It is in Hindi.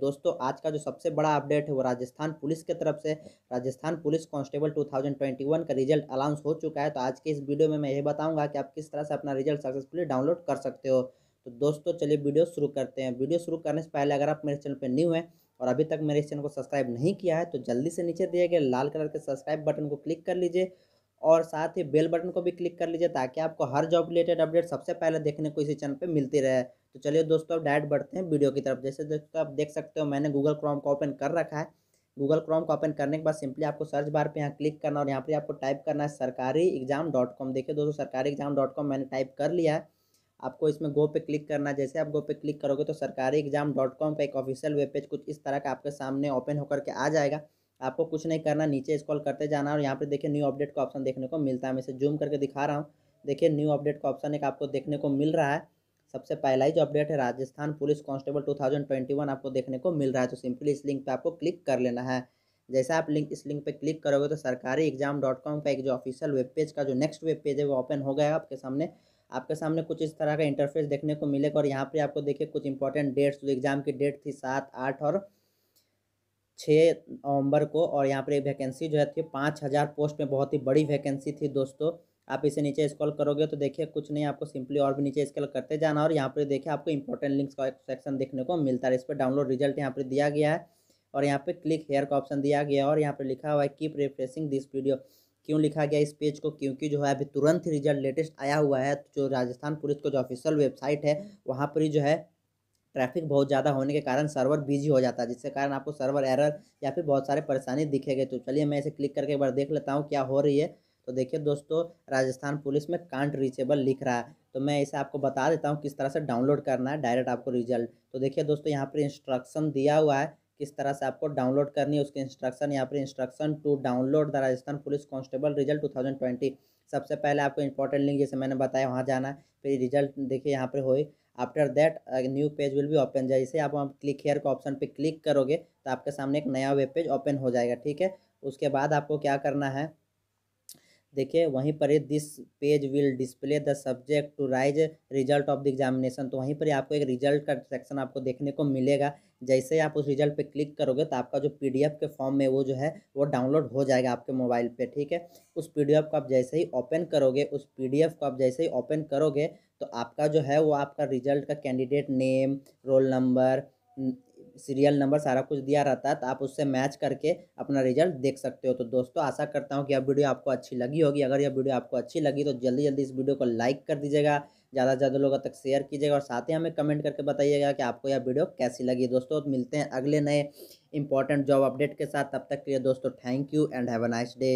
दोस्तों आज का जो सबसे बड़ा अपडेट है वो राजस्थान पुलिस की तरफ से राजस्थान पुलिस कांस्टेबल 2021 का रिजल्ट अनाउंस हो चुका है तो आज के इस वीडियो में मैं ये बताऊंगा कि आप किस तरह से अपना रिजल्ट सक्सेसफुली डाउनलोड कर सकते हो तो दोस्तों चलिए वीडियो शुरू करते हैं वीडियो शुरू करने से पहले अगर आप मेरे चैनल पर न्यू हैं और अभी तक मेरे इस चैनल को सब्सक्राइब नहीं किया है तो जल्दी से नीचे दिए गए लाल कलर के सब्सक्राइब बटन को क्लिक कर लीजिए और साथ ही बेल बटन को भी क्लिक कर लीजिए ताकि आपको हर जॉब रिलेटेड अपडेट सबसे पहले देखने को इसी चैनल पे मिलती रहे तो चलिए दोस्तों अब डायरेक्ट बढ़ते हैं वीडियो की तरफ जैसे दोस्तों आप देख सकते हो मैंने गूगल क्रोम को ओपन कर रखा है गूगल क्रोम को ओपन करने के बाद सिंपली आपको सर्च बार पर यहाँ क्लिक करना और यहाँ पर आपको टाइप करना है सरकारी एग्जाम डॉट कॉम देखिए दोस्तों सरकारी एग्जाम डॉट कॉम मैंने टाइप कर लिया है आपको इसमें गो पे क्लिक करना है जैसे आप गो पे क्लिक करोगे तो सरकारी एग्जाम डॉट कॉम का एक ऑफिशियल वेब पेज कुछ इस तरह का आपके सामने ओपन होकर के आ जाएगा आपको कुछ नहीं करना नीचे स्क्रॉल करते जाना और यहाँ पर देखिए न्यू अपडेट का ऑप्शन देखने को मिलता है मैं इसे जूम करके दिखा रहा हूँ देखिए न्यू अपडेट का ऑप्शन एक आपको देखने को मिल रहा है सबसे पहला ही जो अपडेट है राजस्थान पुलिस कांस्टेबल 2021 आपको देखने को मिल रहा है तो सिंपली इस लिंक पे आपको क्लिक कर लेना है जैसे आप लिंक इस लिंक पे क्लिक करोगे तो सरकारी एग्जाम डॉट कॉम का एक जो ऑफिशियल वेब पेज का जो नेक्स्ट वेब पेज है वो ओपन हो गया आपके सामने आपके सामने कुछ इस तरह का इंटरफेस देखने को मिलेगा और यहाँ पर आपको देखिए कुछ इंपॉर्टेंट डेट्स जो एग्जाम की डेट थी सात आठ और छः नवंबर को और यहाँ पर एक वैकेंसी जो है थी पाँच हज़ार पोस्ट में बहुत ही बड़ी वैकेंसी थी दोस्तों आप इसे नीचे स्क्रॉल करोगे तो देखिए कुछ नहीं आपको सिंपली और भी नीचे स्क्रॉल करते जाना और यहाँ पर देखिए आपको इंपॉर्टेंट लिंक्स का सेक्शन देखने को मिलता है इस पर डाउनलोड रिजल्ट यहाँ पर दिया गया है और यहाँ पर क्लिक हेयर का ऑप्शन दिया गया और यहाँ पर लिखा हुआ है कीप रिफ्रेशिंग दिस वीडियो क्यों लिखा गया इस पेज को क्योंकि जो है अभी तुरंत ही रिजल्ट लेटेस्ट आया हुआ है जो राजस्थान पुलिस को जो ऑफिशियल वेबसाइट है वहाँ पर ही जो है ट्रैफिक बहुत ज़्यादा होने के कारण सर्वर बिजी हो जाता है जिसके कारण आपको सर्वर एरर या फिर बहुत सारे परेशानी दिखेगी तो चलिए मैं इसे क्लिक करके एक बार देख लेता हूँ क्या हो रही है तो देखिए दोस्तों राजस्थान पुलिस में कांट रीचेबल लिख रहा है तो मैं इसे आपको बता देता हूँ किस तरह से डाउनलोड करना है डायरेक्ट आपको रिजल्ट तो देखिए दोस्तों यहाँ पर इंस्ट्रक्शन दिया हुआ है किस तरह से आपको डाउनलोड करनी है उसके इंस्ट्रक्शन यहाँ पर instruction to download the Rajasthan police constable result 2020 सबसे पहले आपको इंपॉर्टेंट लिंक जैसे मैंने बताया वहाँ जाना फिर रिजल्ट देखिए यहाँ पर हो after that new page will be open जैसे आप वहाँ क्लिक हेयर के ऑप्शन पर क्लिक करोगे तो आपके सामने एक नया वेब पेज ओपन हो जाएगा ठीक है उसके बाद आपको क्या करना है देखिए वहीं पर ही this page will display the subject to rise result of the examination तो वहीं पर ही आपको एक रिजल्ट का सेक्शन आपको देखने को मिलेगा जैसे आप उस रिजल्ट पे क्लिक करोगे तो आपका जो पीडीएफ के फॉर्म में वो जो है वो डाउनलोड हो जाएगा आपके मोबाइल पे ठीक है उस पीडीएफ को आप जैसे ही ओपन करोगे उस पीडीएफ को आप जैसे ही ओपन करोगे तो आपका जो है वो आपका रिजल्ट का candidate name roll number serial number सारा कुछ दिया रहता है तो आप उससे मैच करके अपना रिजल्ट देख सकते हो तो दोस्तों आशा करता हूँ कि यह वीडियो आपको अच्छी लगी होगी अगर यह वीडियो आपको अच्छी लगी तो जल्दी जल्दी इस वीडियो को लाइक कर दीजिएगा ज़्यादा से ज़्यादा लोगों तक शेयर कीजिएगा और साथ ही हमें कमेंट करके बताइएगा कि आपको यह वीडियो कैसी लगी दोस्तों तो मिलते हैं अगले नए इंपॉर्टेंट जॉब अपडेट के साथ तब तक के लिए दोस्तों thank you and have a nice day